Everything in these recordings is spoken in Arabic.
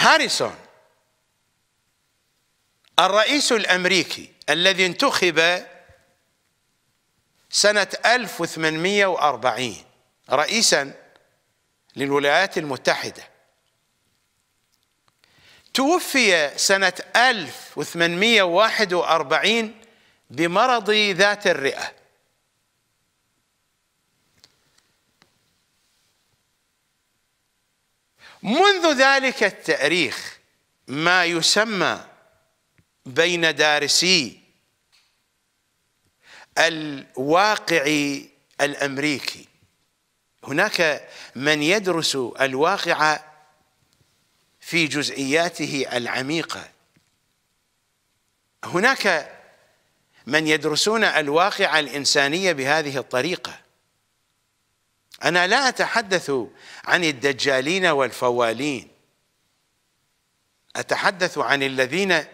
هاريسون الرئيس الامريكي الذي انتخب سنه 1840 رئيسا للولايات المتحده توفي سنه 1841 بمرض ذات الرئه منذ ذلك التاريخ ما يسمى بين دارسي الواقع الامريكي هناك من يدرس الواقع في جزئياته العميقه هناك من يدرسون الواقع الانساني بهذه الطريقه أنا لا أتحدث عن الدجالين والفوالين أتحدث عن الذين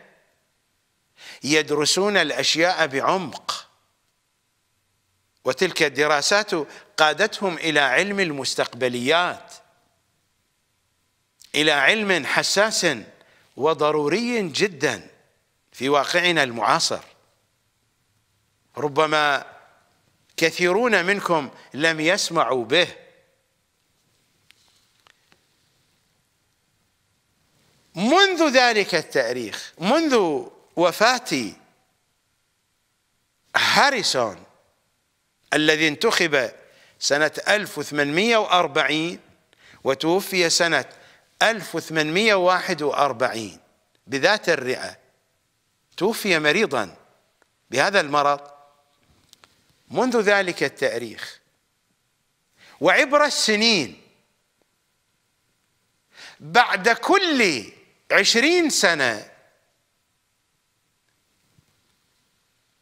يدرسون الأشياء بعمق وتلك الدراسات قادتهم إلى علم المستقبليات إلى علم حساس وضروري جدا في واقعنا المعاصر ربما كثيرون منكم لم يسمعوا به منذ ذلك التاريخ منذ وفاة هاريسون الذي انتخب سنة 1840 وتوفي سنة 1841 بذات الرئة توفي مريضا بهذا المرض منذ ذلك التاريخ وعبر السنين بعد كل عشرين سنه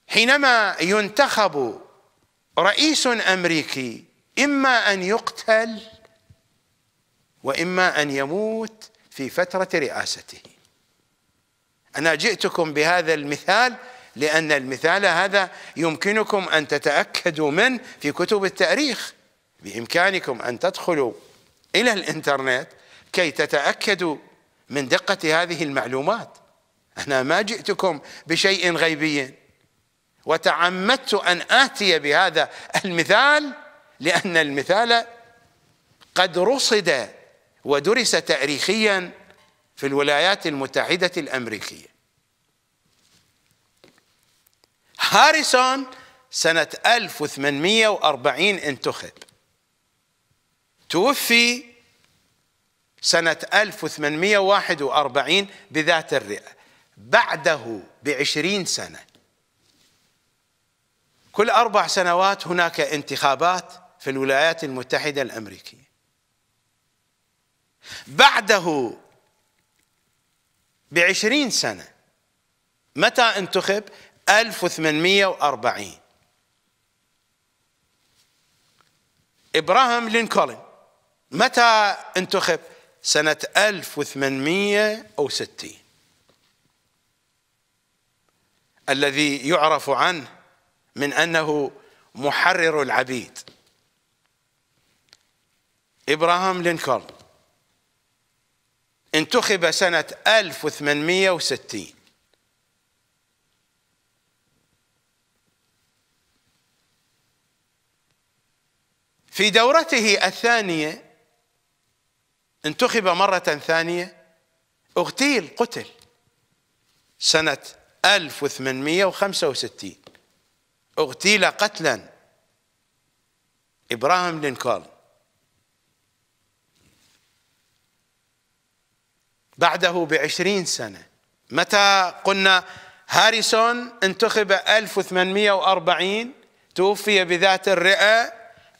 حينما ينتخب رئيس امريكي اما ان يقتل واما ان يموت في فتره رئاسته انا جئتكم بهذا المثال لأن المثال هذا يمكنكم أن تتأكدوا منه في كتب التاريخ بإمكانكم أن تدخلوا إلى الإنترنت كي تتأكدوا من دقة هذه المعلومات أنا ما جئتكم بشيء غيبي وتعمدت أن آتي بهذا المثال لأن المثال قد رصد ودرس تاريخيا في الولايات المتحدة الأمريكية هاريسون سنة 1840 انتخب توفي سنة 1841 بذات الرئة بعده بعشرين سنة كل أربع سنوات هناك انتخابات في الولايات المتحدة الأمريكية بعده بعشرين سنة متى انتخب 1840 ابراهام لينكولن متى انتخب سنة 1860 الذي يعرف عنه من أنه محرر العبيد إبراهام لينكولن انتخب سنة 1860 في دورته الثانية انتخب مرة ثانية اغتيل قتل سنة 1865 اغتيل قتلا ابراهام لينكولن بعده بعشرين سنة متى قلنا هاريسون انتخب 1840 توفي بذات الرئة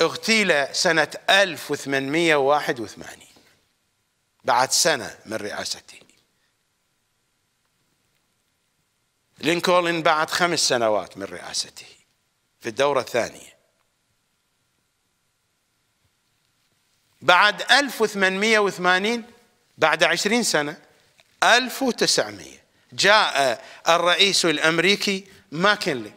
اغتيل سنة 1881 بعد سنة من رئاسته لينكولن بعد خمس سنوات من رئاسته في الدورة الثانية بعد 1880 بعد 20 سنة 1900 جاء الرئيس الأمريكي ماكنلي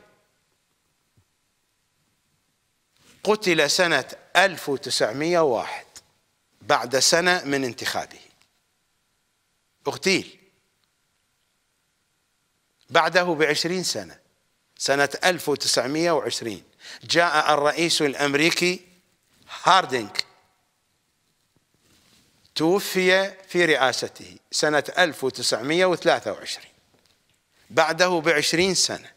قتل سنة 1901 بعد سنة من انتخابه اغتيل بعده بعشرين سنة سنة 1920 جاء الرئيس الأمريكي هاردينغ توفي في رئاسته سنة 1923 بعده بعشرين سنة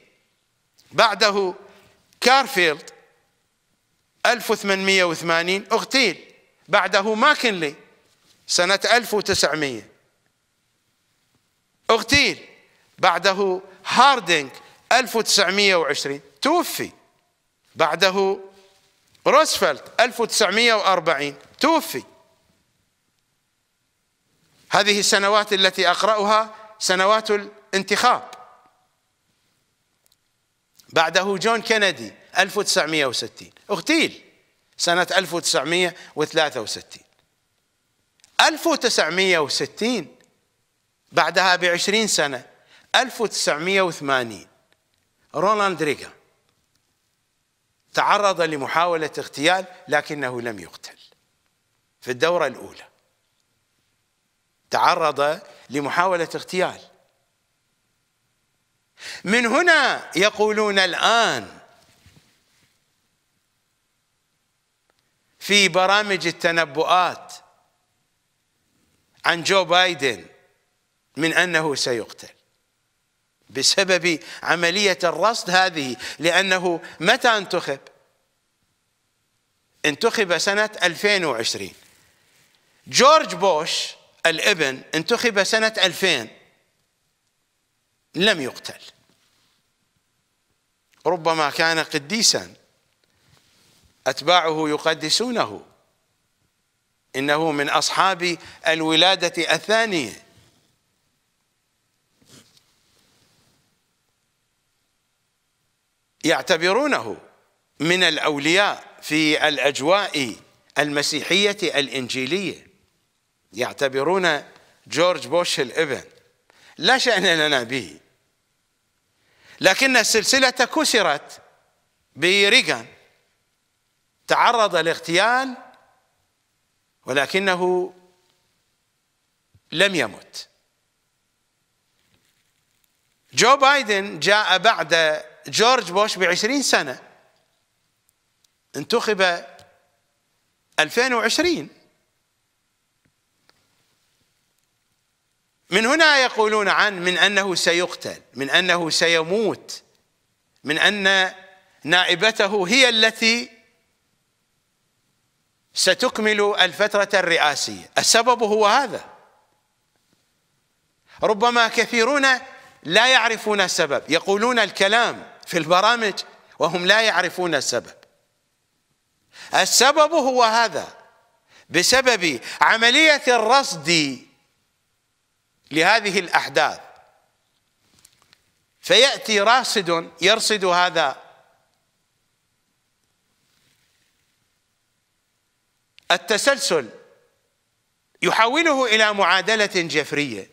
بعده كارفيلد 1880 اغتيل بعده ماكنلي سنة 1900 اغتيل بعده هاردينغ 1920 توفي بعده روزفلت 1940 توفي هذه السنوات التي أقرأها سنوات الانتخاب بعده جون كندي 1960 اغتيل سنة 1963 1960 بعدها بعشرين سنة 1980 رونالد ريغان تعرض لمحاولة اغتيال لكنه لم يقتل في الدورة الأولى تعرض لمحاولة اغتيال من هنا يقولون الآن في برامج التنبؤات عن جو بايدن من أنه سيقتل بسبب عملية الرصد هذه لأنه متى انتخب انتخب سنة 2020 جورج بوش الابن انتخب سنة 2000 لم يقتل ربما كان قديسا أتباعه يقدسونه إنه من أصحاب الولادة الثانية يعتبرونه من الأولياء في الأجواء المسيحية الإنجيلية يعتبرون جورج بوش الابن لا شأن لنا به لكن السلسلة كسرت بريغان تعرض لاغتيال ولكنه لم يمت جو بايدن جاء بعد جورج بوش بعشرين سنة انتخب 2020 من هنا يقولون عن من انه سيقتل من انه سيموت من ان نائبته هي التي ستكمل الفتره الرئاسيه السبب هو هذا ربما كثيرون لا يعرفون السبب يقولون الكلام في البرامج وهم لا يعرفون السبب السبب هو هذا بسبب عمليه الرصد لهذه الأحداث فيأتي راصد يرصد هذا التسلسل يحوله إلى معادلة جفرية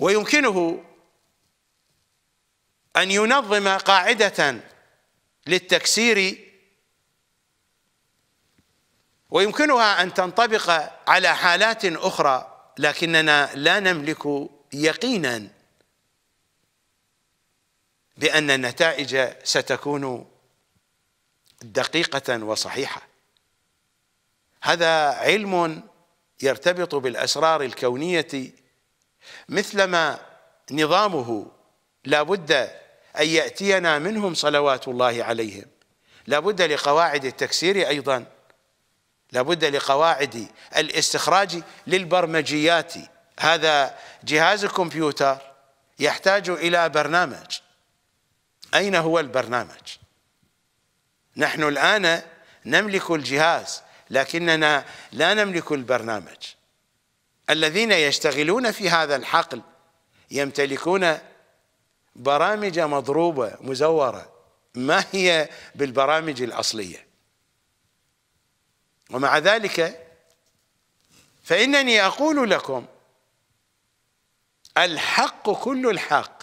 ويمكنه أن ينظم قاعدة للتكسير ويمكنها أن تنطبق على حالات أخرى لكننا لا نملك يقينا بأن النتائج ستكون دقيقة وصحيحة هذا علم يرتبط بالأسرار الكونية مثلما نظامه لا بد أن يأتينا منهم صلوات الله عليهم لا بد لقواعد التكسير أيضا لابد لقواعد الاستخراج للبرمجيات هذا جهاز كمبيوتر يحتاج إلى برنامج أين هو البرنامج؟ نحن الآن نملك الجهاز لكننا لا نملك البرنامج الذين يشتغلون في هذا الحقل يمتلكون برامج مضروبة مزورة ما هي بالبرامج الأصلية ومع ذلك فإنني أقول لكم الحق كل الحق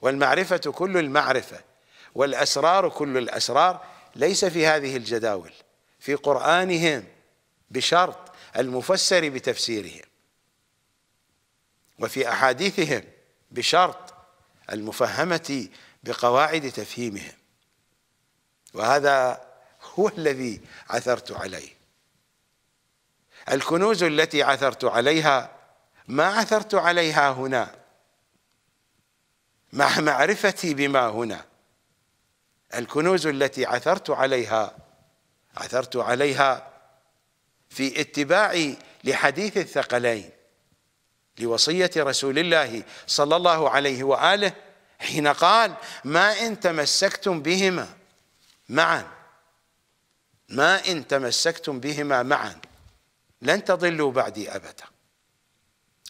والمعرفة كل المعرفة والأسرار كل الأسرار ليس في هذه الجداول في قرآنهم بشرط المفسر بتفسيرهم وفي أحاديثهم بشرط المفهمة بقواعد تفهيمهم وهذا هو الذي عثرت عليه الكنوز التي عثرت عليها ما عثرت عليها هنا مع معرفتي بما هنا الكنوز التي عثرت عليها عثرت عليها في اتباعي لحديث الثقلين لوصية رسول الله صلى الله عليه وآله حين قال ما إن تمسكتم بهما معا ما إن تمسكتم بهما معا لن تضلوا بعدي أبدا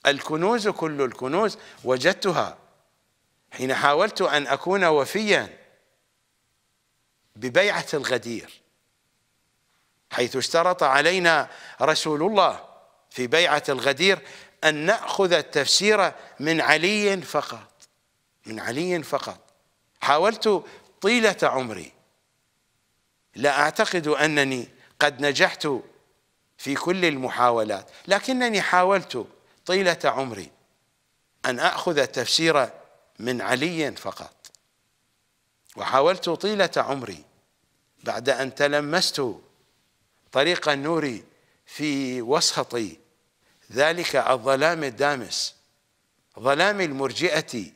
الكنوز كل الكنوز وجدتها حين حاولت أن أكون وفيا ببيعة الغدير حيث اشترط علينا رسول الله في بيعة الغدير أن نأخذ التفسير من علي فقط من علي فقط حاولت طيلة عمري لا أعتقد أنني قد نجحت في كل المحاولات لكنني حاولت طيلة عمري أن أخذ التفسير من علي فقط وحاولت طيلة عمري بعد أن تلمست طريق النور في وسط ذلك الظلام الدامس ظلام المرجئة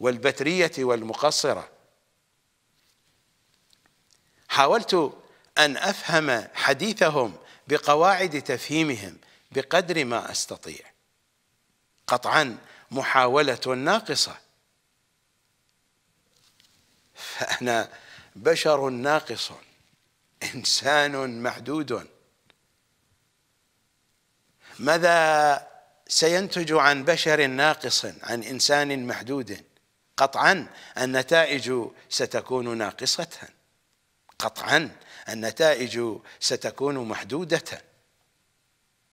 والبترية والمقصرة حاولت أن أفهم حديثهم بقواعد تفهيمهم بقدر ما استطيع قطعا محاولة ناقصة فأنا بشر ناقص إنسان محدود ماذا سينتج عن بشر ناقص عن إنسان محدود قطعا النتائج ستكون ناقصة قطعا النتائج ستكون محدودة